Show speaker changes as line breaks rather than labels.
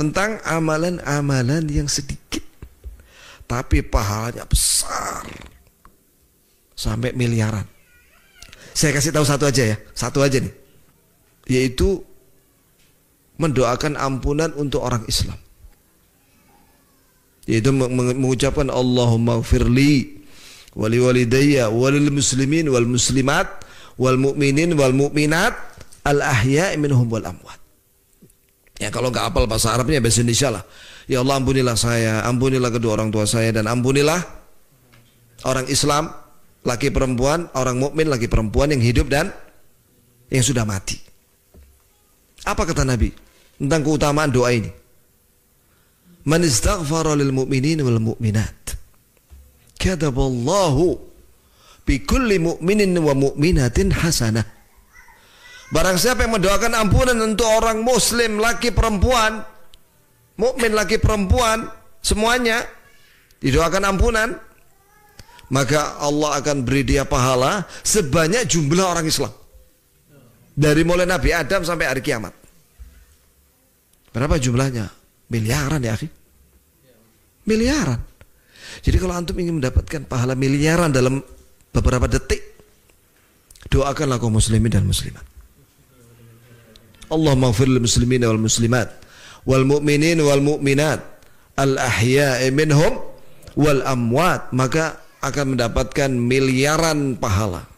tentang amalan-amalan yang sedikit tapi pahalanya besar sampai miliaran. Saya kasih tahu satu aja ya, satu aja nih. Yaitu mendoakan ampunan untuk orang Islam. Yaitu mengucapkan Allahumma firli wali walidayya walil muslimin wal muslimat wal mu'minin wal mu'minat al ahya minhum wal amwat. Ya kalau nggak apal bahasa Arabnya ya bahasa Indonesia lah. Ya Allah ampunilah saya, ampunilah kedua orang tua saya dan ampunilah orang Islam laki perempuan, orang mukmin laki perempuan yang hidup dan yang sudah mati. Apa kata Nabi tentang keutamaan doa ini? Man istaghfara lil mu'minin wal mu'minat kataballahu bi kulli mu'minin wa mu'minatin hasanah Barang siapa yang mendoakan ampunan untuk orang muslim laki perempuan, mukmin laki perempuan, semuanya didoakan ampunan, maka Allah akan beri dia pahala sebanyak jumlah orang Islam. Dari mulai Nabi Adam sampai hari kiamat. Berapa jumlahnya? Miliaran ya, akhi. Miliaran. Jadi kalau antum ingin mendapatkan pahala miliaran dalam beberapa detik, doakanlah kaum muslimin dan muslimat. Allah ighfir muslimin wal muslimat wal mu'minin wal mu'minat al ahya'i minhum wal amwat maka akan mendapatkan miliaran pahala